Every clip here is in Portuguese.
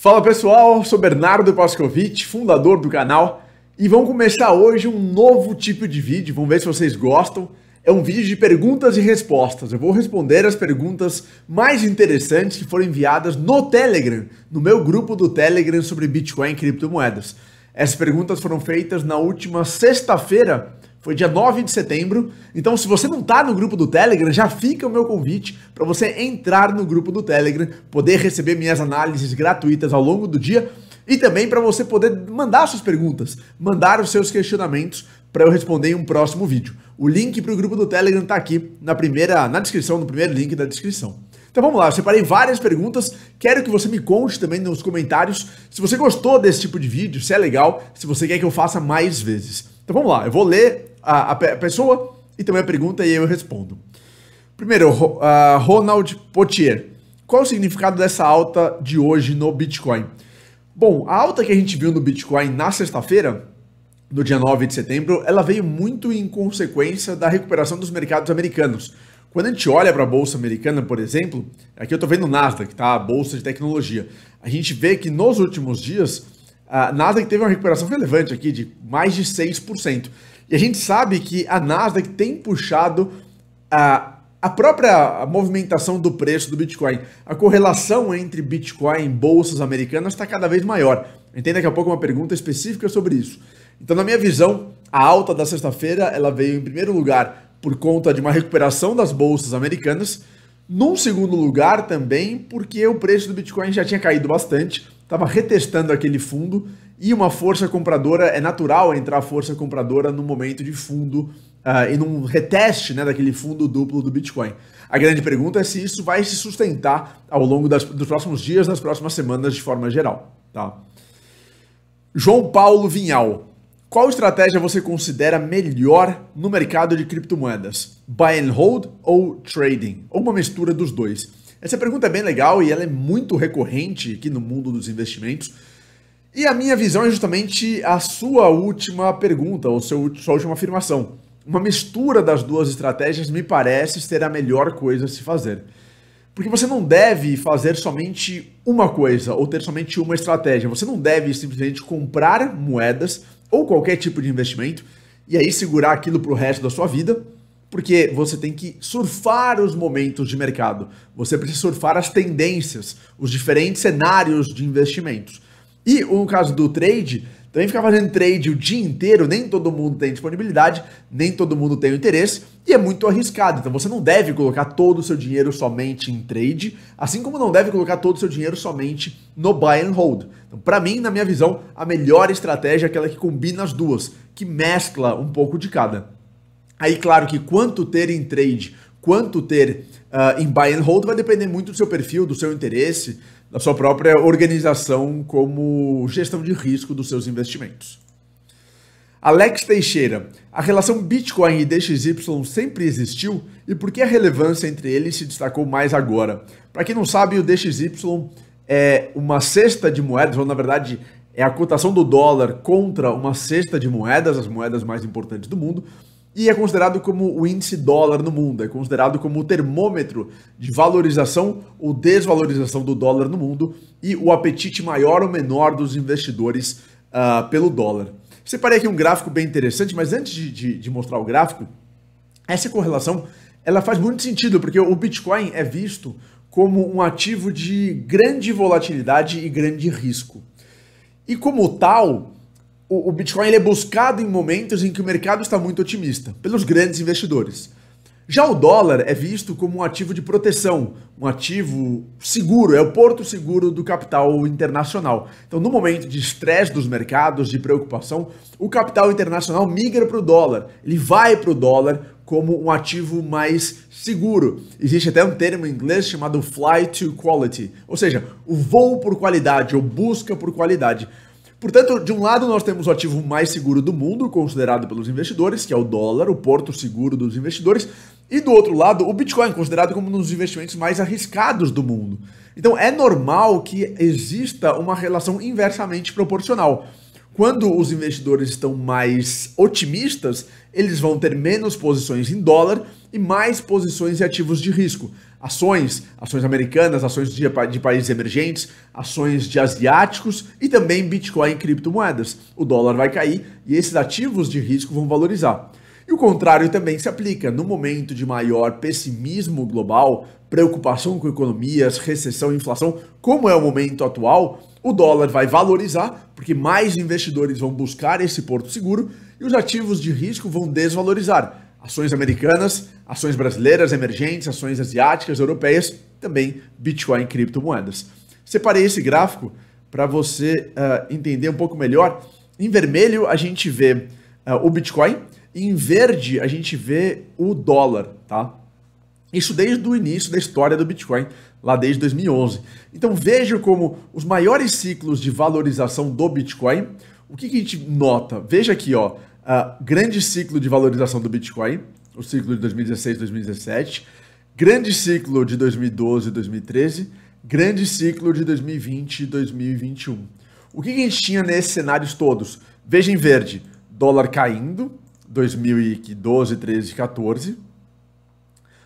Fala pessoal, sou Bernardo Pascovitch, fundador do canal, e vamos começar hoje um novo tipo de vídeo, vamos ver se vocês gostam. É um vídeo de perguntas e respostas. Eu vou responder as perguntas mais interessantes que foram enviadas no Telegram, no meu grupo do Telegram sobre Bitcoin e criptomoedas. Essas perguntas foram feitas na última sexta-feira foi dia 9 de setembro. Então, se você não está no grupo do Telegram, já fica o meu convite para você entrar no grupo do Telegram, poder receber minhas análises gratuitas ao longo do dia e também para você poder mandar suas perguntas, mandar os seus questionamentos para eu responder em um próximo vídeo. O link para o grupo do Telegram está aqui na primeira, na descrição, no primeiro link da descrição. Então vamos lá, eu separei várias perguntas. Quero que você me conte também nos comentários se você gostou desse tipo de vídeo, se é legal, se você quer que eu faça mais vezes. Então vamos lá, eu vou ler a, a pessoa e também a pergunta e eu respondo. Primeiro, uh, Ronald Potier. Qual o significado dessa alta de hoje no Bitcoin? Bom, a alta que a gente viu no Bitcoin na sexta-feira, no dia 9 de setembro, ela veio muito em consequência da recuperação dos mercados americanos. Quando a gente olha para a bolsa americana, por exemplo, aqui eu estou vendo o Nasdaq, tá? A bolsa de tecnologia. A gente vê que nos últimos dias, a Nasdaq teve uma recuperação relevante aqui de mais de 6%. E a gente sabe que a Nasdaq tem puxado a, a própria movimentação do preço do Bitcoin. A correlação entre Bitcoin e bolsas americanas está cada vez maior. Entendo daqui a pouco uma pergunta específica sobre isso. Então, na minha visão, a alta da sexta-feira ela veio em primeiro lugar por conta de uma recuperação das bolsas americanas. Num segundo lugar também, porque o preço do Bitcoin já tinha caído bastante, estava retestando aquele fundo e uma força compradora, é natural entrar força compradora no momento de fundo uh, e num reteste né, daquele fundo duplo do Bitcoin. A grande pergunta é se isso vai se sustentar ao longo das, dos próximos dias, das próximas semanas, de forma geral. Tá? João Paulo Vinhal. Qual estratégia você considera melhor no mercado de criptomoedas? Buy and hold ou trading? Ou uma mistura dos dois? Essa pergunta é bem legal e ela é muito recorrente aqui no mundo dos investimentos e a minha visão é justamente a sua última pergunta, ou seu, sua última afirmação. Uma mistura das duas estratégias me parece ser a melhor coisa a se fazer. Porque você não deve fazer somente uma coisa ou ter somente uma estratégia. Você não deve simplesmente comprar moedas ou qualquer tipo de investimento e aí segurar aquilo para o resto da sua vida, porque você tem que surfar os momentos de mercado. Você precisa surfar as tendências, os diferentes cenários de investimentos. E o caso do trade, também ficar fazendo trade o dia inteiro, nem todo mundo tem disponibilidade, nem todo mundo tem o interesse e é muito arriscado. Então você não deve colocar todo o seu dinheiro somente em trade, assim como não deve colocar todo o seu dinheiro somente no buy and hold. Então, para mim, na minha visão, a melhor estratégia é aquela que combina as duas, que mescla um pouco de cada. Aí, claro que quanto ter em trade, quanto ter uh, em buy and hold vai depender muito do seu perfil, do seu interesse da sua própria organização como gestão de risco dos seus investimentos. Alex Teixeira, a relação Bitcoin e DXY sempre existiu e por que a relevância entre eles se destacou mais agora? Para quem não sabe, o DXY é uma cesta de moedas, ou na verdade é a cotação do dólar contra uma cesta de moedas, as moedas mais importantes do mundo, e é considerado como o índice dólar no mundo, é considerado como o termômetro de valorização ou desvalorização do dólar no mundo e o apetite maior ou menor dos investidores uh, pelo dólar. Separei aqui um gráfico bem interessante, mas antes de, de, de mostrar o gráfico, essa correlação ela faz muito sentido, porque o Bitcoin é visto como um ativo de grande volatilidade e grande risco. E como tal, o, o Bitcoin é buscado em momentos em que o mercado está muito otimista, pelos grandes investidores. Já o dólar é visto como um ativo de proteção, um ativo seguro, é o porto seguro do capital internacional. Então, no momento de estresse dos mercados, de preocupação, o capital internacional migra para o dólar. Ele vai para o dólar como um ativo mais seguro. Existe até um termo em inglês chamado fly to quality, ou seja, o voo por qualidade ou busca por qualidade. Portanto, de um lado, nós temos o ativo mais seguro do mundo, considerado pelos investidores, que é o dólar, o porto seguro dos investidores, e do outro lado, o Bitcoin, considerado como um dos investimentos mais arriscados do mundo. Então, é normal que exista uma relação inversamente proporcional. Quando os investidores estão mais otimistas, eles vão ter menos posições em dólar e mais posições em ativos de risco ações, ações americanas, ações de, de países emergentes, ações de asiáticos e também Bitcoin e criptomoedas. O dólar vai cair e esses ativos de risco vão valorizar. E o contrário também se aplica. No momento de maior pessimismo global, preocupação com economias, recessão, inflação, como é o momento atual, o dólar vai valorizar, porque mais investidores vão buscar esse porto seguro e os ativos de risco vão desvalorizar ações americanas, ações brasileiras, emergentes, ações asiáticas, europeias, também Bitcoin, criptomoedas. Separei esse gráfico para você uh, entender um pouco melhor. Em vermelho a gente vê uh, o Bitcoin, e em verde a gente vê o dólar, tá? Isso desde o início da história do Bitcoin, lá desde 2011. Então veja como os maiores ciclos de valorização do Bitcoin, o que, que a gente nota? Veja aqui, ó, Uh, grande ciclo de valorização do Bitcoin, o ciclo de 2016, 2017. Grande ciclo de 2012, 2013. Grande ciclo de 2020 2021. O que, que a gente tinha nesses cenários todos? Veja em verde, dólar caindo, 2012, 13, 14.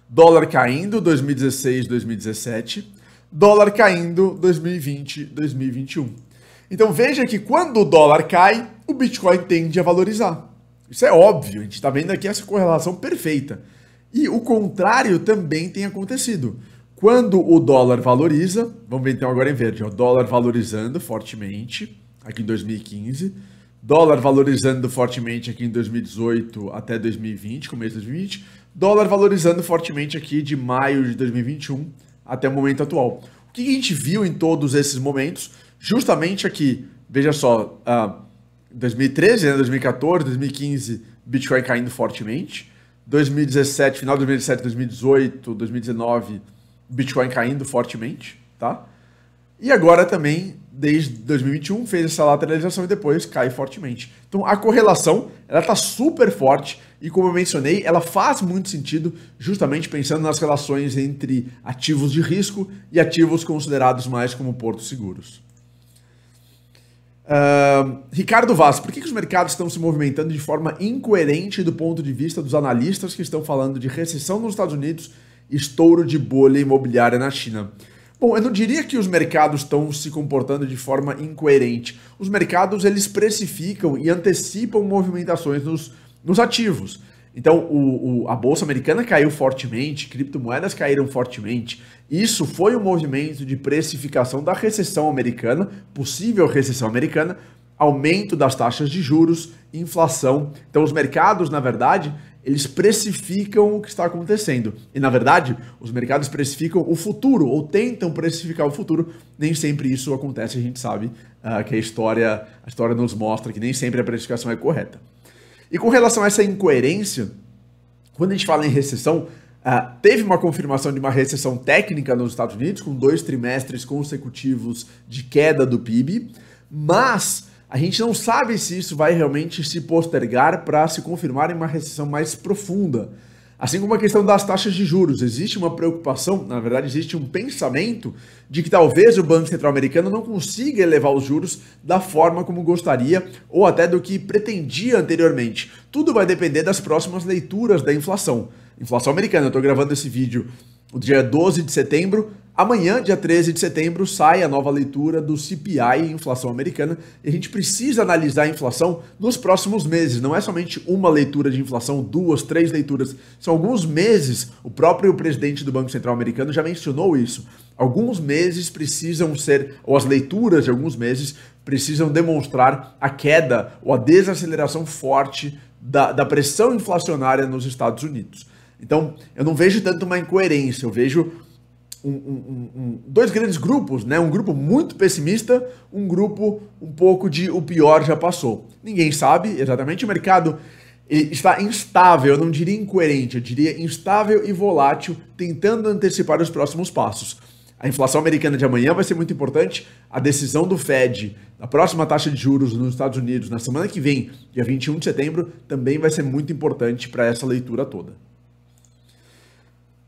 Dólar caindo 2016, 2017. Dólar caindo 2020, 2021. Então veja que quando o dólar cai, o Bitcoin tende a valorizar. Isso é óbvio, a gente está vendo aqui essa correlação perfeita. E o contrário também tem acontecido. Quando o dólar valoriza, vamos ver então agora em verde, o dólar valorizando fortemente aqui em 2015, dólar valorizando fortemente aqui em 2018 até 2020, começo de 2020, dólar valorizando fortemente aqui de maio de 2021 até o momento atual. O que a gente viu em todos esses momentos? Justamente aqui, veja só, uh, 2013, né, 2014, 2015, Bitcoin caindo fortemente. 2017, final de 2017, 2018, 2019, Bitcoin caindo fortemente, tá? E agora também, desde 2021, fez essa lateralização e depois cai fortemente. Então a correlação, ela tá super forte e como eu mencionei, ela faz muito sentido justamente pensando nas relações entre ativos de risco e ativos considerados mais como portos seguros. Ricardo Vaz, por que, que os mercados estão se movimentando de forma incoerente do ponto de vista dos analistas que estão falando de recessão nos Estados Unidos e estouro de bolha imobiliária na China? Bom, eu não diria que os mercados estão se comportando de forma incoerente. Os mercados eles precificam e antecipam movimentações nos, nos ativos. Então, o, o, a bolsa americana caiu fortemente, criptomoedas caíram fortemente. Isso foi um movimento de precificação da recessão americana, possível recessão americana, aumento das taxas de juros, inflação. Então, os mercados, na verdade, eles precificam o que está acontecendo. E, na verdade, os mercados precificam o futuro, ou tentam precificar o futuro. Nem sempre isso acontece, a gente sabe uh, que a história, a história nos mostra que nem sempre a precificação é correta. E com relação a essa incoerência, quando a gente fala em recessão, Uh, teve uma confirmação de uma recessão técnica nos Estados Unidos, com dois trimestres consecutivos de queda do PIB, mas a gente não sabe se isso vai realmente se postergar para se confirmar em uma recessão mais profunda. Assim como a questão das taxas de juros, existe uma preocupação, na verdade, existe um pensamento de que talvez o Banco Central Americano não consiga elevar os juros da forma como gostaria ou até do que pretendia anteriormente. Tudo vai depender das próximas leituras da inflação. Inflação americana, eu estou gravando esse vídeo o dia 12 de setembro, Amanhã, dia 13 de setembro, sai a nova leitura do CPI Inflação Americana e a gente precisa analisar a inflação nos próximos meses. Não é somente uma leitura de inflação, duas, três leituras. São alguns meses. O próprio presidente do Banco Central Americano já mencionou isso. Alguns meses precisam ser, ou as leituras de alguns meses precisam demonstrar a queda ou a desaceleração forte da, da pressão inflacionária nos Estados Unidos. Então, eu não vejo tanto uma incoerência, eu vejo um, um, um, dois grandes grupos, né? Um grupo muito pessimista, um grupo um pouco de o pior já passou. Ninguém sabe exatamente. O mercado eh, está instável, eu não diria incoerente, eu diria instável e volátil, tentando antecipar os próximos passos. A inflação americana de amanhã vai ser muito importante. A decisão do Fed, a próxima taxa de juros nos Estados Unidos, na semana que vem, dia 21 de setembro, também vai ser muito importante para essa leitura toda.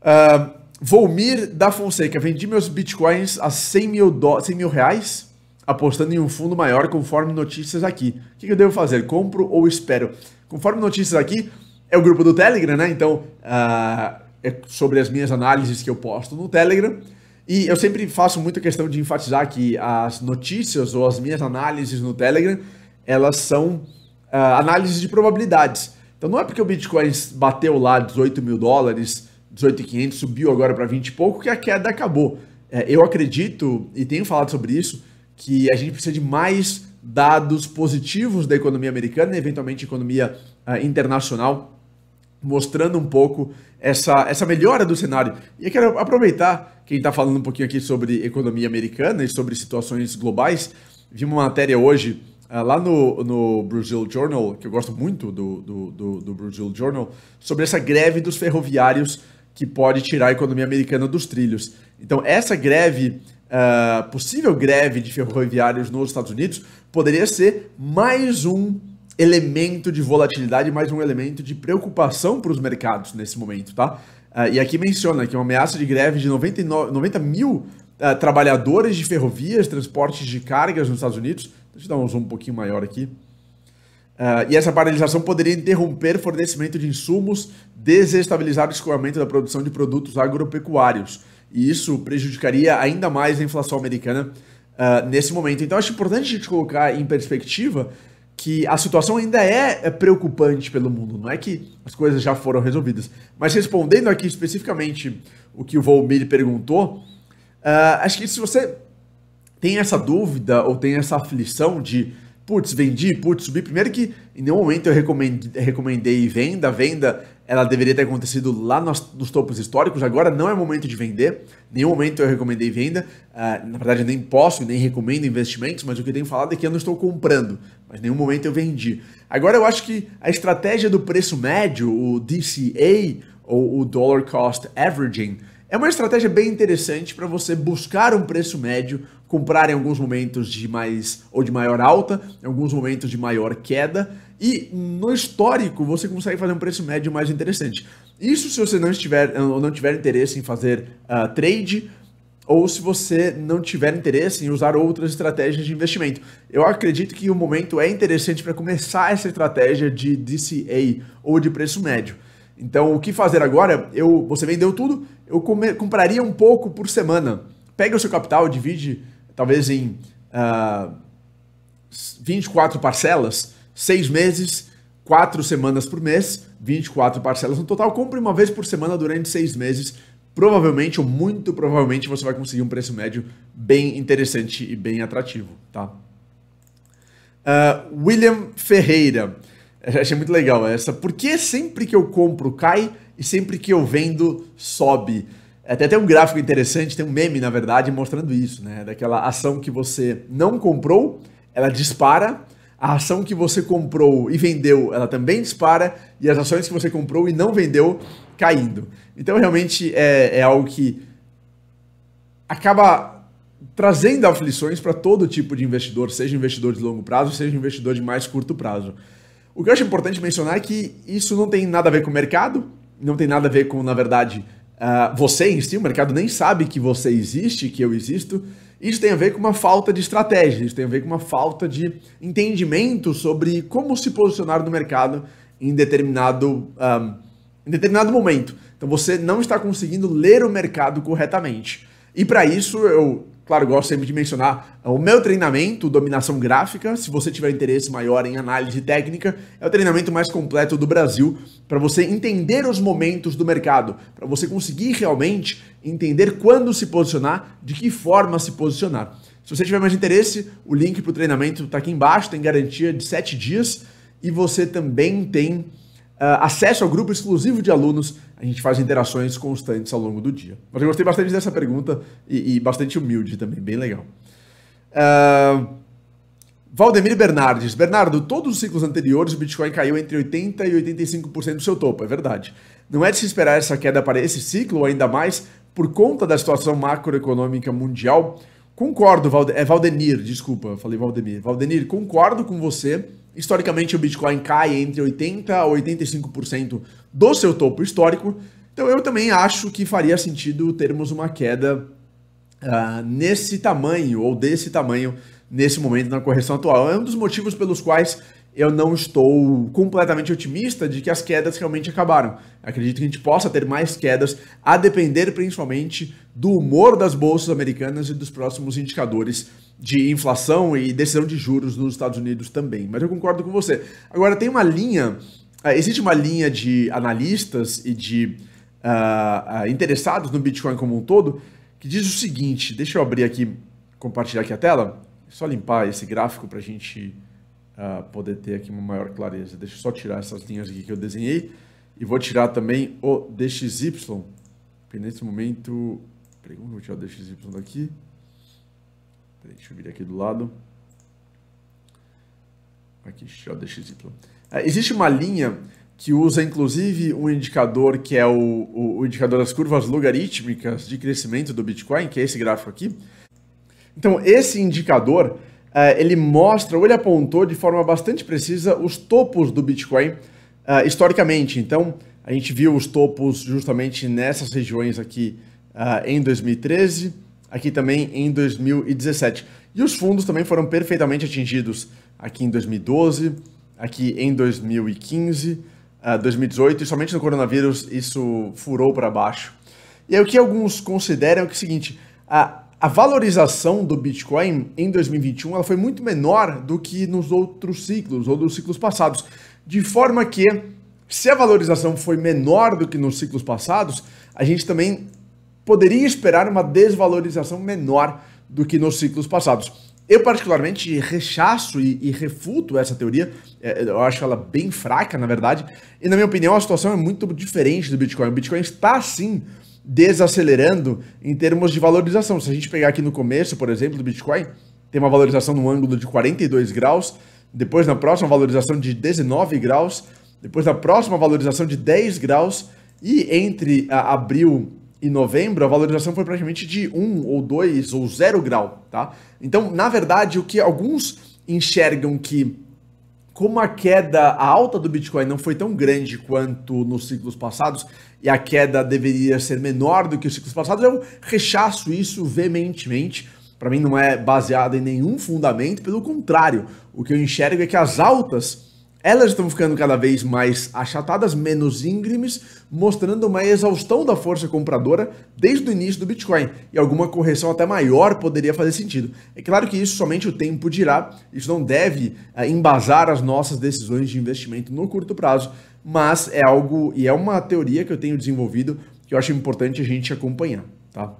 Uh, Volmir da Fonseca, vendi meus bitcoins a 100 mil, do... 100 mil reais, apostando em um fundo maior conforme notícias aqui. O que eu devo fazer? Compro ou espero? Conforme notícias aqui, é o grupo do Telegram, né? Então, uh, é sobre as minhas análises que eu posto no Telegram. E eu sempre faço muita questão de enfatizar que as notícias ou as minhas análises no Telegram, elas são uh, análises de probabilidades. Então, não é porque o Bitcoin bateu lá 18 mil dólares 18,500, subiu agora para 20 e pouco, que a queda acabou. É, eu acredito, e tenho falado sobre isso, que a gente precisa de mais dados positivos da economia americana e né, eventualmente economia uh, internacional, mostrando um pouco essa, essa melhora do cenário. E eu quero aproveitar quem está falando um pouquinho aqui sobre economia americana e sobre situações globais. Vi uma matéria hoje uh, lá no, no Brazil Journal, que eu gosto muito do, do, do, do Brazil Journal, sobre essa greve dos ferroviários que pode tirar a economia americana dos trilhos. Então, essa greve, uh, possível greve de ferroviários nos Estados Unidos, poderia ser mais um elemento de volatilidade, mais um elemento de preocupação para os mercados nesse momento, tá? Uh, e aqui menciona que é uma ameaça de greve de 99, 90 mil uh, trabalhadores de ferrovias, transportes de cargas nos Estados Unidos. Deixa eu dar um zoom um pouquinho maior aqui. Uh, e essa paralisação poderia interromper fornecimento de insumos, desestabilizar o escoamento da produção de produtos agropecuários. E isso prejudicaria ainda mais a inflação americana uh, nesse momento. Então, acho importante a gente colocar em perspectiva que a situação ainda é, é preocupante pelo mundo. Não é que as coisas já foram resolvidas. Mas respondendo aqui especificamente o que o Volmir perguntou, uh, acho que se você tem essa dúvida ou tem essa aflição de putz, vendi, putz, subi. Primeiro que em nenhum momento eu recomendei venda. A venda, ela deveria ter acontecido lá nos, nos, topos históricos. Agora não é momento de vender. Em nenhum momento eu recomendei venda. Uh, na verdade, nem posso nem recomendo investimentos, mas o que eu tenho falado é que eu não estou comprando. Mas em nenhum momento eu vendi. Agora eu acho que a estratégia do preço médio, o DCA, ou o Dollar Cost Averaging, é uma estratégia bem interessante para você buscar um preço médio comprar em alguns momentos de mais ou de maior alta, em alguns momentos de maior queda, e no histórico você consegue fazer um preço médio mais interessante. Isso se você não estiver ou não tiver interesse em fazer uh, trade ou se você não tiver interesse em usar outras estratégias de investimento. Eu acredito que o momento é interessante para começar essa estratégia de DCA ou de preço médio. Então, o que fazer agora? Eu, você vendeu tudo, eu come, compraria um pouco por semana. Pega o seu capital, divide talvez em uh, ah, 24 parcelas, seis meses, quatro semanas por mês, 24 parcelas no total. Compre uma vez por semana durante seis meses. Provavelmente, ou muito provavelmente, você vai conseguir um preço médio bem interessante e bem atrativo, tá? Uh, William Ferreira. Eu achei muito legal essa. Por que sempre que eu compro cai e sempre que eu vendo sobe? Até tem um gráfico interessante, tem um meme, na verdade, mostrando isso, né? Daquela ação que você não comprou, ela dispara. A ação que você comprou e vendeu, ela também dispara. E as ações que você comprou e não vendeu, caindo. Então, realmente, é, é algo que acaba trazendo aflições para todo tipo de investidor, seja investidor de longo prazo, seja investidor de mais curto prazo. O que eu acho importante mencionar é que isso não tem nada a ver com o mercado, não tem nada a ver com, na verdade, Uh, você em si, o mercado nem sabe que você existe, que eu existo. Isso tem a ver com uma falta de estratégia, isso tem a ver com uma falta de entendimento sobre como se posicionar no mercado em determinado, um, ah, em determinado momento. Então você não está conseguindo ler o mercado corretamente. E para isso eu claro, gosto sempre de mencionar é, o meu treinamento, Dominação Gráfica. Se você tiver interesse maior em análise técnica, é o treinamento mais completo do Brasil para você entender os momentos do mercado, para você conseguir realmente entender quando se posicionar, de que forma se posicionar. Se você tiver mais interesse, o link para o treinamento está aqui embaixo, tem garantia de 7 dias e você também tem Uh, acesso ao grupo exclusivo de alunos, a gente faz interações constantes ao longo do dia. Mas eu gostei bastante dessa pergunta e, e bastante humilde também, bem legal. Uh, Valdemir Bernardes. Bernardo, todos os ciclos anteriores o Bitcoin caiu entre 80% e 85% do seu topo, é verdade. Não é de se esperar essa queda para esse ciclo, ainda mais por conta da situação macroeconômica mundial? Concordo, Valde é Valdemir, desculpa, falei Valdemir. Valdemir, concordo com você Historicamente, o Bitcoin cai entre 80% a 85% do seu topo histórico. Então, eu também acho que faria sentido termos uma queda uh, nesse tamanho ou desse tamanho nesse momento na correção atual. É um dos motivos pelos quais eu não estou completamente otimista de que as quedas realmente acabaram. Acredito que a gente possa ter mais quedas, a depender principalmente do humor das bolsas americanas e dos próximos indicadores de inflação e decisão de juros nos Estados Unidos também. Mas eu concordo com você. Agora, tem uma linha, ah, existe uma linha de analistas e de uh, interessados no Bitcoin como um todo que diz o seguinte: deixa eu abrir aqui, compartilhar aqui a tela, só limpar esse gráfico para a gente uh, poder ter aqui uma maior clareza. Deixa eu só tirar essas linhas aqui que eu desenhei e vou tirar também o DXY, porque nesse momento. Peraí, vou tirar o DXY daqui? deixa eu vir aqui do lado. Aqui, JXY. É, existe uma linha que usa inclusive um indicador que é o, o, o, indicador das curvas logarítmicas de crescimento do Bitcoin, que é esse gráfico aqui. Então, esse indicador é, ele mostra, ou ele apontou de forma bastante precisa os topos do Bitcoin é, historicamente. Então, a gente viu os topos justamente nessas regiões aqui é, em 2013 aqui também em 2017. E os fundos também foram perfeitamente atingidos aqui em 2012, aqui em 2015, 2018, ah, e somente no coronavírus isso furou para baixo. E aí, o que alguns consideram é, é o seguinte: a, a valorização do Bitcoin em 2021 ela foi muito menor do que nos outros ciclos ou dos ciclos passados, de forma que se a valorização foi menor do que nos ciclos passados, a gente também poderia esperar uma desvalorização menor do que nos ciclos passados. Eu, particularmente, rechaço e, e refuto essa teoria. É, eu acho ela bem fraca, na verdade. E, na minha opinião, a situação é muito diferente do Bitcoin. O Bitcoin está, sim, desacelerando em termos de valorização. Se a gente pegar aqui no começo, por exemplo, do Bitcoin, tem uma valorização no ângulo de 42 graus, depois na próxima valorização de 19 graus, depois na próxima valorização de 10 graus, e entre abril e novembro, a valorização foi praticamente de 1 ou 2 ou 0 grau, tá? Então, na verdade, o que alguns enxergam que como a queda, a alta do Bitcoin não foi tão grande quanto nos ciclos passados e a queda deveria ser menor do que os ciclos passados, eu rechaço isso veementemente. Para mim não é baseado em nenhum fundamento, pelo contrário, o que eu enxergo é que as altas elas estão ficando cada vez mais achatadas, menos íngremes, mostrando uma exaustão da força compradora desde o início do Bitcoin. E alguma correção até maior poderia fazer sentido. É claro que isso somente o tempo dirá, isso não deve é, embasar as nossas decisões de investimento no curto prazo, mas é algo e é uma teoria que eu tenho desenvolvido que eu acho importante a gente acompanhar, tá?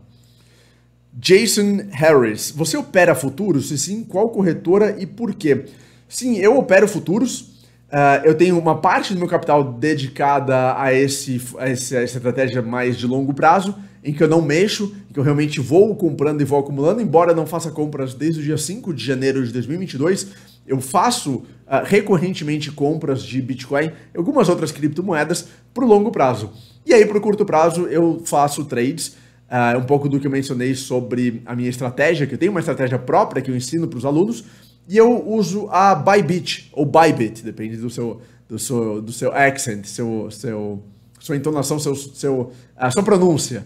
Jason Harris, você opera futuros? Se sim, qual corretora e por quê? Sim, eu opero futuros. Uh, eu tenho uma parte do meu capital dedicada a, esse, a essa estratégia mais de longo prazo, em que eu não mexo, em que eu realmente vou comprando e vou acumulando, embora não faça compras desde o dia 5 de janeiro de 2022, eu faço uh, recorrentemente compras de Bitcoin e algumas outras criptomoedas para o longo prazo. E aí, para o curto prazo, eu faço trades. Uh, um pouco do que eu mencionei sobre a minha estratégia, que eu tenho uma estratégia própria que eu ensino para os alunos, e eu uso a Bybit, ou Bybit, depende do seu, do seu, do seu accent, seu, seu, sua entonação, seu, seu, a sua pronúncia.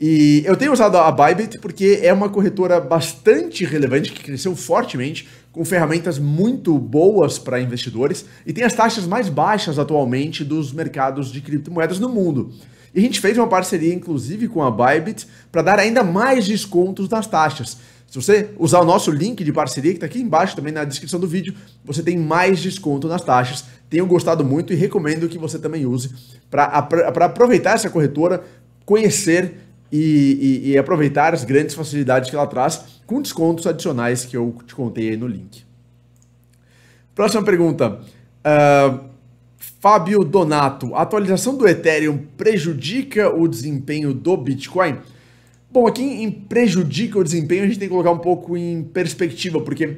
E eu tenho usado a Bybit porque é uma corretora bastante relevante, que cresceu fortemente, com ferramentas muito boas para investidores e tem as taxas mais baixas atualmente dos mercados de criptomoedas no mundo. E a gente fez uma parceria, inclusive, com a Bybit para dar ainda mais descontos nas taxas. Se você usar o nosso link de parceria, que está aqui embaixo também na descrição do vídeo, você tem mais desconto nas taxas. Tenho gostado muito e recomendo que você também use para aproveitar essa corretora, conhecer e, e, e, aproveitar as grandes facilidades que ela traz com descontos adicionais que eu te contei aí no link. Próxima pergunta. Uh, Fábio Donato, a atualização do Ethereum prejudica o desempenho do Bitcoin? Bom, aqui em prejudica o desempenho, a gente tem que colocar um pouco em perspectiva, porque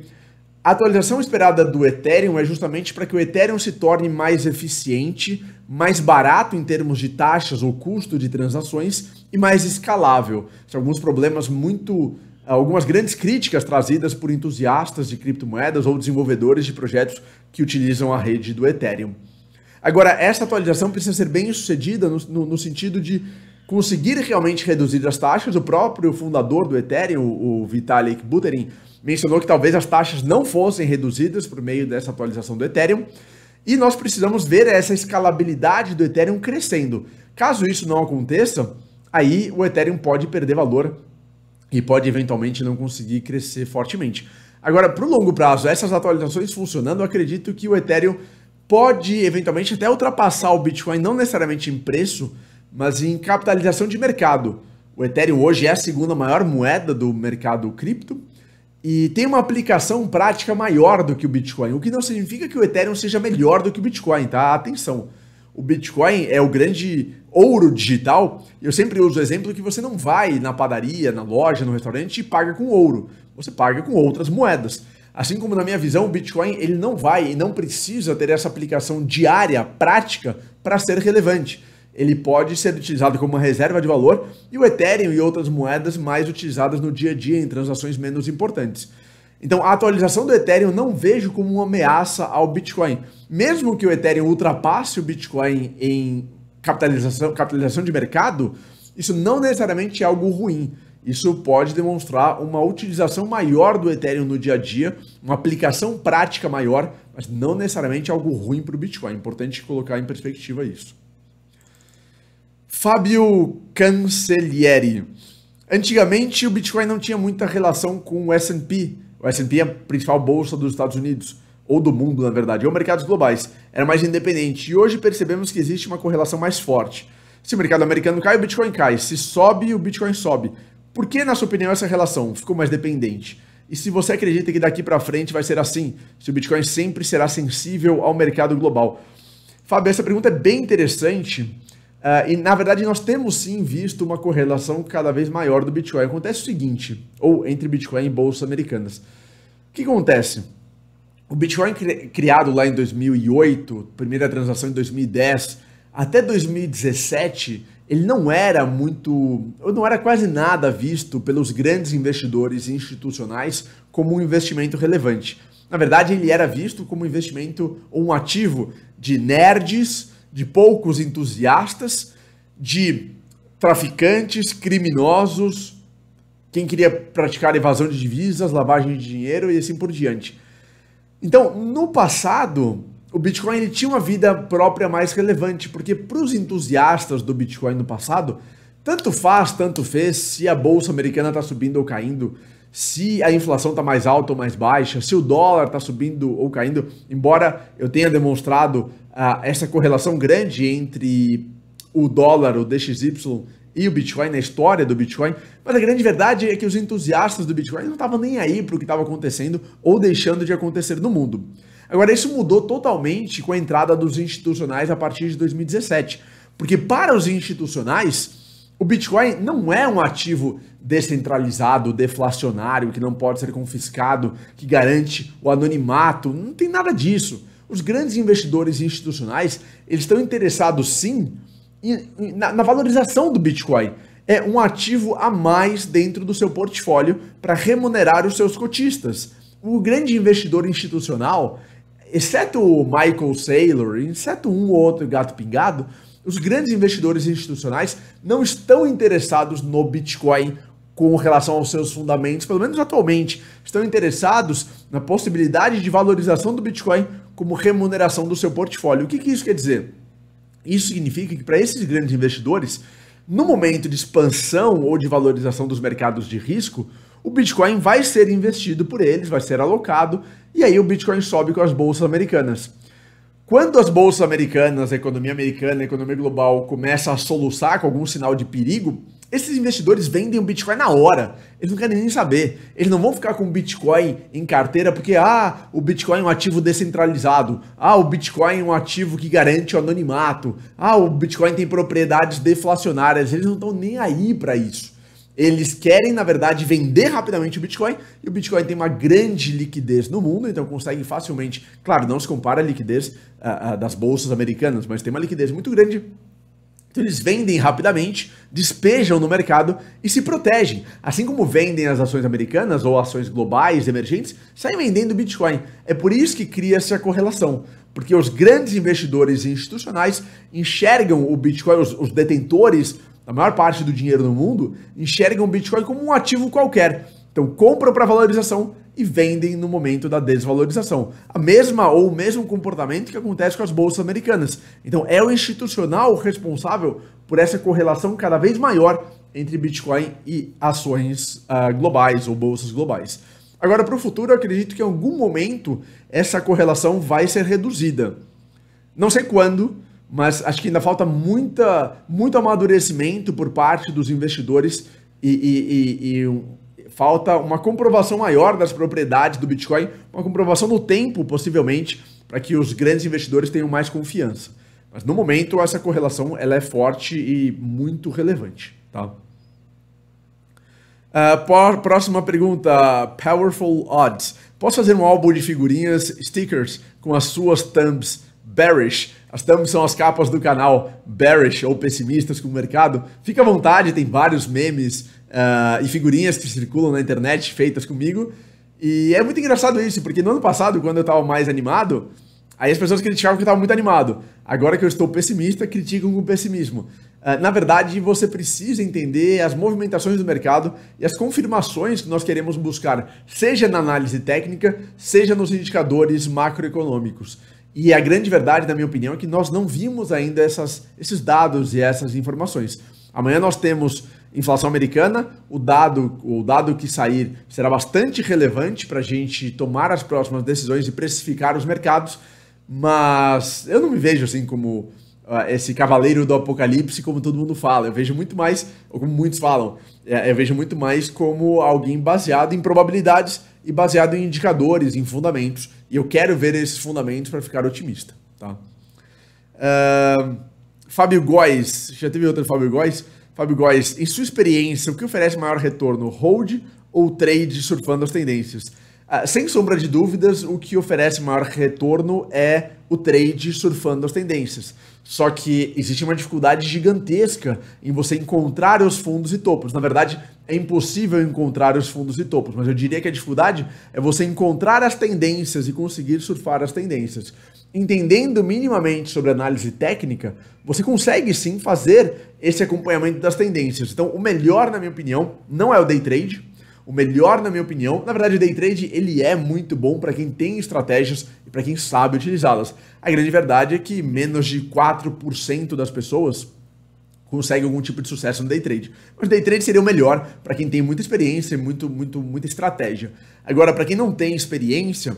a atualização esperada do Ethereum é justamente para que o Ethereum se torne mais eficiente, mais barato em termos de taxas ou custo de transações e mais escalável. São alguns problemas muito algumas grandes críticas trazidas por entusiastas de criptomoedas ou desenvolvedores de projetos que utilizam a rede do Ethereum. Agora, essa atualização precisa ser bem sucedida no, no, no sentido de conseguir realmente reduzir as taxas. O próprio fundador do Ethereum, o Vitalik Buterin, mencionou que talvez as taxas não fossem reduzidas por meio dessa atualização do Ethereum. E nós precisamos ver essa escalabilidade do Ethereum crescendo. Caso isso não aconteça, aí o Ethereum pode perder valor e pode eventualmente não conseguir crescer fortemente. Agora, para o longo prazo, essas atualizações funcionando, eu acredito que o Ethereum pode eventualmente até ultrapassar o Bitcoin, não necessariamente em preço, mas em capitalização de mercado. O Ethereum hoje é a segunda maior moeda do mercado cripto e tem uma aplicação prática maior do que o Bitcoin, o que não significa que o Ethereum seja melhor do que o Bitcoin, tá? Atenção. O Bitcoin é o grande ouro digital. Eu sempre uso o exemplo que você não vai na padaria, na loja, no restaurante e paga com ouro. Você paga com outras moedas. Assim como na minha visão, o Bitcoin ele não vai e não precisa ter essa aplicação diária, prática, para ser relevante ele pode ser utilizado como uma reserva de valor e o Ethereum e outras moedas mais utilizadas no dia a dia em transações menos importantes. Então, a atualização do Ethereum não vejo como uma ameaça ao Bitcoin. Mesmo que o Ethereum ultrapasse o Bitcoin em capitalização, capitalização de mercado, isso não necessariamente é algo ruim. Isso pode demonstrar uma utilização maior do Ethereum no dia a dia, uma aplicação prática maior, mas não necessariamente algo ruim para o Bitcoin. É importante colocar em perspectiva isso. Fábio Cancellieri. Antigamente o Bitcoin não tinha muita relação com o S&P. O S&P é a principal bolsa dos Estados Unidos ou do mundo, na verdade, ou mercados globais. Era mais independente. E hoje percebemos que existe uma correlação mais forte. Se o mercado americano cai, o Bitcoin cai. Se sobe, o Bitcoin sobe. Por que, na sua opinião, essa relação ficou mais dependente? E se você acredita que daqui para frente vai ser assim, se o Bitcoin sempre será sensível ao mercado global? Fábio, essa pergunta é bem interessante Uh, e na verdade nós temos sim visto uma correlação cada vez maior do Bitcoin. Acontece o seguinte, ou entre Bitcoin e bolsas americanas. O que acontece? O Bitcoin criado lá em 2008, primeira transação em 2010, até 2017, ele não era muito, ou não era quase nada visto pelos grandes investidores institucionais como um investimento relevante. Na verdade, ele era visto como um investimento ou um ativo de nerds de poucos entusiastas, de traficantes, criminosos, quem queria praticar evasão de divisas, lavagem de dinheiro e assim por diante. Então, no passado, o Bitcoin ele tinha uma vida própria mais relevante, porque para os entusiastas do Bitcoin no passado, tanto faz, tanto fez se a bolsa americana está subindo ou caindo, se a inflação está mais alta ou mais baixa, se o dólar está subindo ou caindo, embora eu tenha demonstrado ah, essa correlação grande entre o dólar, o DXY e o Bitcoin, na história do Bitcoin, mas a grande verdade é que os entusiastas do Bitcoin não estavam nem aí para o que estava acontecendo ou deixando de acontecer no mundo. Agora, isso mudou totalmente com a entrada dos institucionais a partir de 2017, porque para os institucionais, o Bitcoin não é um ativo descentralizado, deflacionário, que não pode ser confiscado, que garante o anonimato, não tem nada disso. Os grandes investidores institucionais, eles estão interessados sim na, na valorização do Bitcoin. É um ativo a mais dentro do seu portfólio para remunerar os seus cotistas. O grande investidor institucional, exceto o Michael Saylor, exceto um ou outro gato pingado, os grandes investidores institucionais não estão interessados no Bitcoin com relação aos seus fundamentos, pelo menos atualmente, estão interessados na possibilidade de valorização do Bitcoin como remuneração do seu portfólio. O que, que isso quer dizer? Isso significa que para esses grandes investidores, no momento de expansão ou de valorização dos mercados de risco, o Bitcoin vai ser investido por eles, vai ser alocado, e aí o Bitcoin sobe com as bolsas americanas. Quando as bolsas americanas, a economia americana, a economia global começa a soluçar com algum sinal de perigo, esses investidores vendem o Bitcoin na hora. Eles não querem nem saber. Eles não vão ficar com o Bitcoin em carteira porque, ah, o Bitcoin é um ativo descentralizado. Ah, o Bitcoin é um ativo que garante o anonimato. Ah, o Bitcoin tem propriedades deflacionárias. Eles não estão nem aí para isso. Eles querem, na verdade, vender rapidamente o Bitcoin e o Bitcoin tem uma grande liquidez no mundo, então consegue facilmente. Claro, não se compara a liquidez uh, uh, das bolsas americanas, mas tem uma liquidez muito grande. Então eles vendem rapidamente, despejam no mercado e se protegem. Assim como vendem as ações americanas ou ações globais emergentes, saem vendendo o Bitcoin. É por isso que cria-se a correlação porque os grandes investidores institucionais enxergam o Bitcoin, os, os, detentores a maior parte do dinheiro no mundo, enxergam o Bitcoin como um ativo qualquer. Então compram para valorização e vendem no momento da desvalorização. A mesma ou o mesmo comportamento que acontece com as bolsas americanas. Então é o institucional responsável por essa correlação cada vez maior entre Bitcoin e ações uh, globais ou bolsas globais. Agora, para o futuro, eu acredito que em algum momento essa correlação vai ser reduzida. Não sei quando, mas acho que ainda falta muita, muito amadurecimento por parte dos investidores e, e, e, e um, falta uma comprovação maior das propriedades do Bitcoin, uma comprovação no tempo, possivelmente, para que os grandes investidores tenham mais confiança. Mas no momento, essa correlação ela é forte e muito relevante. Tá? Uh, próxima pergunta: Powerful Odds. Posso fazer um álbum de figurinhas, stickers, com as suas thumbs bearish. As thumbs são as capas do canal bearish ou pessimistas com o mercado. Fica à vontade, tem vários memes uh, e figurinhas que circulam na internet feitas comigo. E é muito engraçado isso, porque no ano passado, quando eu estava mais animado, aí as pessoas criticavam que eu estava muito animado. Agora que eu estou pessimista, criticam com pessimismo. Ah, na verdade, você precisa entender as movimentações do mercado e as confirmações que nós queremos buscar, seja na análise técnica, seja nos indicadores macroeconômicos. E a grande verdade, na minha opinião, é que nós não vimos ainda essas, esses dados e essas informações. Amanhã nós temos inflação americana, o dado, o dado que sair será bastante relevante para a gente tomar as próximas decisões e precificar os mercados, mas eu não me vejo assim como ah, esse cavaleiro do apocalipse, como todo mundo fala. Eu vejo muito mais, ou como muitos falam, é, eu vejo muito mais como alguém baseado em probabilidades e baseado em indicadores, em fundamentos. E eu quero ver esses fundamentos para ficar otimista, tá? Uh, Fábio Góes, já teve outro Fábio Góes? Fábio Góes, em sua experiência, o que oferece maior retorno, hold ou trade surfando as tendências? Uh, sem sombra de dúvidas, o que oferece maior retorno é o trade surfando as tendências. Só que existe uma dificuldade gigantesca em você encontrar os fundos e topos. Na verdade, é impossível encontrar os fundos e topos, mas eu diria que a dificuldade é você encontrar as tendências e conseguir surfar as tendências. Entendendo minimamente sobre análise técnica, você consegue sim fazer esse acompanhamento das tendências. Então, o melhor, na minha opinião, não é o day trade, o melhor na minha opinião. Na verdade, o day trade ele é muito bom para quem tem estratégias e para quem sabe utilizá-las. A grande verdade é que menos de 4% das pessoas consegue algum tipo de sucesso no day trade. Mas day trade seria o melhor para quem tem muita experiência, muito, muito, muita estratégia. Agora, para quem não tem experiência,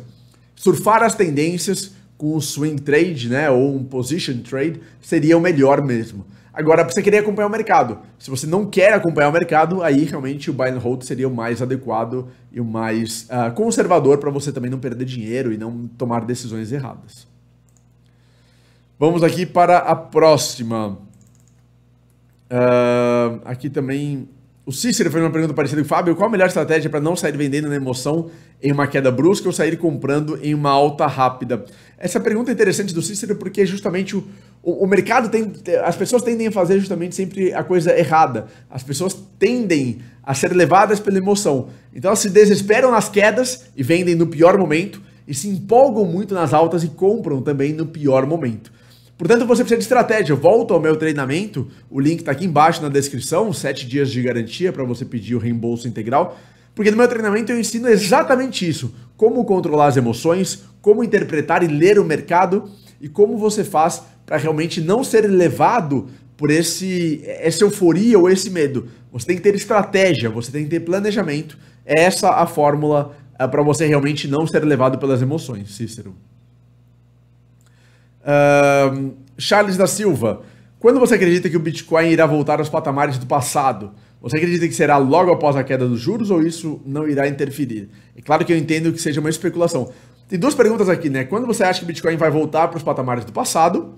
surfar as tendências com o swing trade, né, ou um position trade, seria o melhor mesmo. Agora, você querer acompanhar o mercado. Se você não quer acompanhar o mercado, aí realmente o buy and hold seria o mais adequado e o mais uh, conservador para você também não perder dinheiro e não tomar decisões erradas. Vamos aqui para a próxima. Uh, aqui também. O Cícero fez uma pergunta parecida com o Fábio. Qual a melhor estratégia para não sair vendendo na emoção em uma queda brusca ou sair comprando em uma alta rápida? Essa pergunta é interessante do Cícero porque é justamente o o, mercado tem. As pessoas tendem a fazer justamente sempre a coisa errada. As pessoas tendem a ser levadas pela emoção. Então elas se desesperam nas quedas e vendem no pior momento, e se empolgam muito nas altas e compram também no pior momento. Portanto, você precisa de estratégia. Volto ao meu treinamento, o link está aqui embaixo na descrição, 7 dias de garantia para você pedir o reembolso integral. Porque no meu treinamento eu ensino exatamente isso: como controlar as emoções, como interpretar e ler o mercado e como você faz para realmente não ser levado por esse essa euforia ou esse medo. Você tem que ter estratégia, você tem que ter planejamento. É essa a fórmula é, para você realmente não ser levado pelas emoções, Cícero. Uh, Charles da Silva. Quando você acredita que o Bitcoin irá voltar aos patamares do passado? Você acredita que será logo após a queda dos juros ou isso não irá interferir? É claro que eu entendo que seja uma especulação. Tem duas perguntas aqui, né? Quando você acha que o Bitcoin vai voltar para os patamares do passado?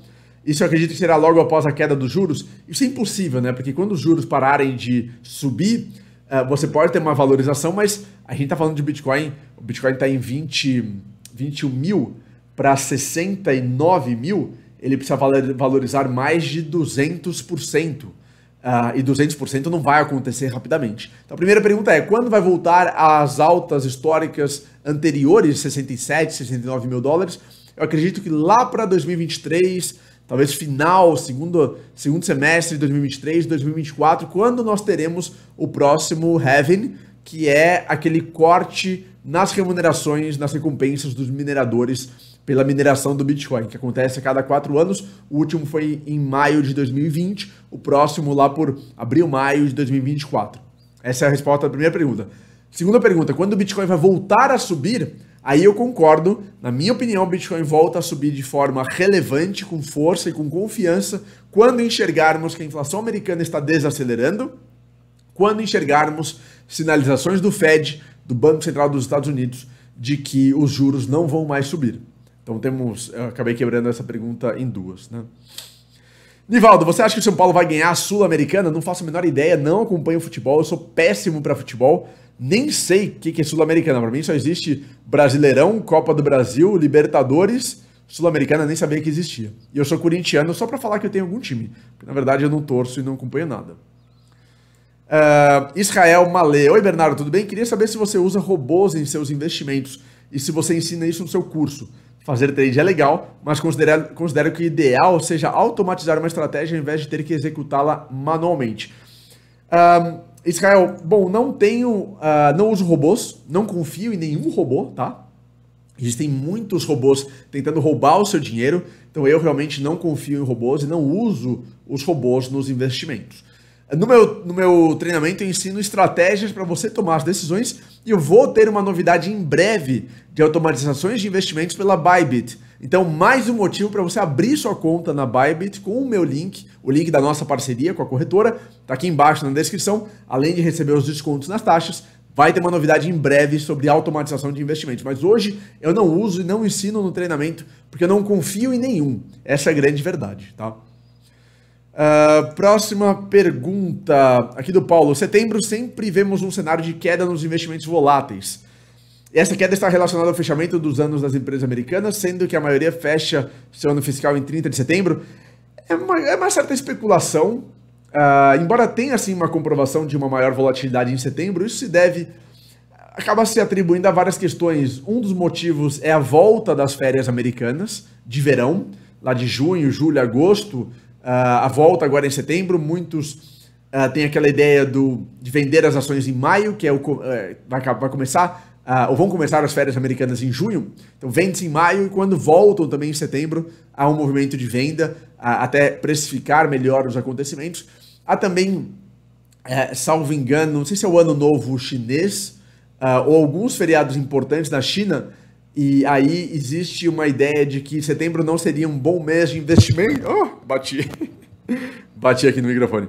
Isso eu acredito que será logo após a queda dos juros. Isso é impossível, né? Porque quando os juros pararem de subir, eh, você pode ter uma valorização, mas a gente está falando de Bitcoin. O Bitcoin está em 20, 21 mil para 69 mil. Ele precisa valorizar mais de 200%. Uh, e 200% não vai acontecer rapidamente. Então a primeira pergunta é: quando vai voltar às altas históricas anteriores, 67, 69 mil dólares? Eu acredito que lá para 2023, talvez final, segundo, segundo semestre de 2023, 2024, quando nós teremos o próximo Heaven, que é aquele corte nas remunerações, nas recompensas dos mineradores pela mineração do Bitcoin, que acontece a cada quatro anos. O último foi em maio de 2020, o próximo lá por abril, maio de 2024. Essa é a resposta à primeira pergunta. Segunda pergunta: quando o Bitcoin vai voltar a subir? Aí eu concordo, na minha opinião, o Bitcoin volta a subir de forma relevante, com força e com confiança, quando enxergarmos que a inflação americana está desacelerando, quando enxergarmos sinalizações do Fed, do Banco Central dos Estados Unidos, de que os juros não vão mais subir. Então temos. Eu acabei quebrando essa pergunta em duas, né? Nivaldo, você acha que o São Paulo vai ganhar a Sul-Americana? Não faço a menor ideia, não acompanho futebol, eu sou péssimo para futebol, nem sei o que, é Sul-Americana. Para mim só existe Brasileirão, Copa do Brasil, Libertadores, Sul-Americana, nem sabia que existia. E eu sou corintiano só para falar que eu tenho algum time, porque na verdade eu não torço e não acompanho nada. Uh, Israel Malê. Oi, Bernardo, tudo bem? Queria saber se você usa robôs em seus investimentos. E se você ensina isso no seu curso, fazer trade é legal, mas considero, considero que o ideal seja automatizar uma estratégia ao invés de ter que executá-la manualmente. Um, Israel, bom, não tenho, uh, não uso robôs, não confio em nenhum robô, tá? Existem muitos robôs tentando roubar o seu dinheiro, então eu realmente não confio em robôs e não uso os robôs nos investimentos. No meu, no meu treinamento eu ensino estratégias para você tomar as decisões e eu vou ter uma novidade em breve de automatizações de investimentos pela Bybit. Então, mais um motivo para você abrir sua conta na Bybit com o meu link, o link da nossa parceria com a corretora, está aqui embaixo na descrição. Além de receber os descontos nas taxas, vai ter uma novidade em breve sobre automatização de investimentos. Mas hoje eu não uso e não ensino no treinamento porque eu não confio em nenhum. Essa é a grande verdade, tá? Uh, próxima pergunta, aqui do Paulo. Setembro sempre vemos um cenário de queda nos investimentos voláteis. Essa queda está relacionada ao fechamento dos anos das empresas americanas, sendo que a maioria fecha seu ano fiscal em 30 de setembro. É uma, é uma certa especulação. Uh, embora tenha assim uma comprovação de uma maior volatilidade em setembro, isso se deve acaba se atribuindo a várias questões. Um dos motivos é a volta das férias americanas de verão, lá de junho, julho, agosto, ah, a volta agora em setembro. Muitos uh, têm aquela ideia do, de vender as ações em maio, que é o, uh, vai, vai começar, uh, ou vão começar as férias americanas em junho. Então vende-se em maio e quando voltam também em setembro, há um movimento de venda até precificar melhor os acontecimentos. Há também, eh, salvo engano, não sei se é o Ano Novo Chinês, ou alguns feriados importantes na China e aí existe uma ideia de que setembro não seria um bom mês de investimento. Oh, bati. bati aqui no microfone.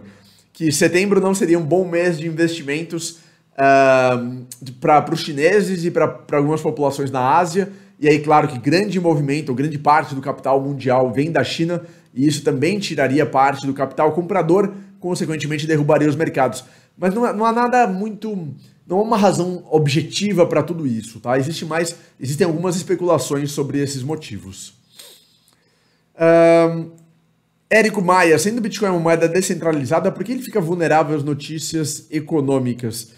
Que setembro não seria um bom mês de investimentos uh, para os chineses e para algumas populações na Ásia. E aí, claro que grande movimento, ou grande parte do capital mundial vem da China, e isso também tiraria parte do capital comprador, consequentemente derrubaria os mercados. Mas não, não há nada muito não há uma razão objetiva para tudo isso, tá? Existe mais, existem algumas especulações sobre esses motivos. Um, Érico Maia, sendo o Bitcoin uma moeda descentralizada, por que ele fica vulnerável às notícias econômicas?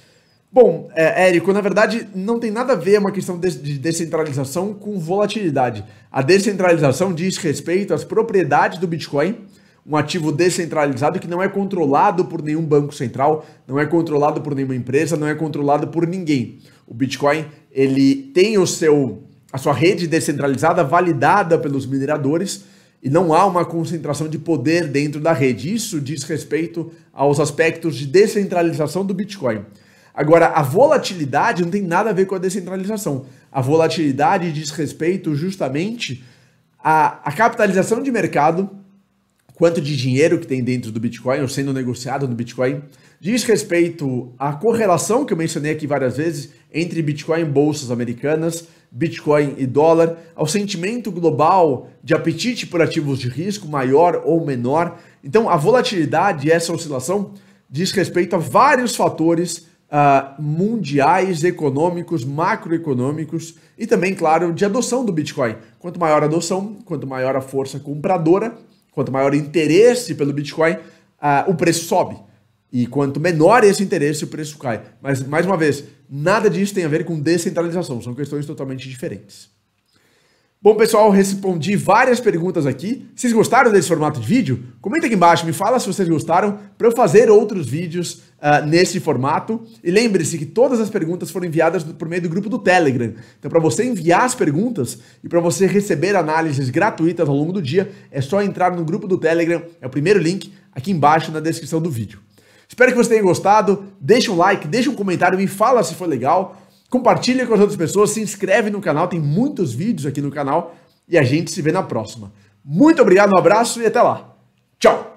Bom, é, Érico, na verdade não tem nada a ver uma questão de, de descentralização com volatilidade. A descentralização diz respeito às propriedades do Bitcoin, um ativo descentralizado que não é controlado por nenhum banco central, não é controlado por nenhuma empresa, não é controlado por ninguém. O Bitcoin, ele tem o seu a sua rede descentralizada validada pelos mineradores e não há uma concentração de poder dentro da rede. Isso diz respeito aos aspectos de descentralização do Bitcoin. Agora, a volatilidade não tem nada a ver com a descentralização. A volatilidade diz respeito justamente à, à capitalização de mercado quanto de dinheiro que tem dentro do Bitcoin ou sendo negociado no Bitcoin, diz respeito à correlação que eu mencionei aqui várias vezes entre Bitcoin e bolsas americanas, Bitcoin e dólar, ao sentimento global de apetite por ativos de risco maior ou menor. Então, a volatilidade e essa oscilação diz respeito a vários fatores uh, mundiais, econômicos, macroeconômicos e também, claro, de adoção do Bitcoin. Quanto maior a adoção, quanto maior a força compradora, Quanto maior o interesse pelo Bitcoin, o preço sobe. E quanto menor esse interesse, o preço cai. Mas, mais uma vez, nada disso tem a ver com descentralização. São questões totalmente diferentes. Bom, pessoal, respondi várias perguntas aqui. Vocês gostaram desse formato de vídeo? Comenta aqui embaixo, me fala se vocês gostaram para eu fazer outros vídeos uh, nesse formato. E lembre-se que todas as perguntas foram enviadas por meio do grupo do Telegram. Então, para você enviar as perguntas e para você receber análises gratuitas ao longo do dia, é só entrar no grupo do Telegram. É o primeiro link aqui embaixo na descrição do vídeo. Espero que você tenha gostado. Deixa um like, deixa um comentário, me fala se foi legal compartilha com as outras pessoas, se inscreve no canal, tem muitos vídeos aqui no canal e a gente se vê na próxima. Muito obrigado, um abraço e até lá. Tchau!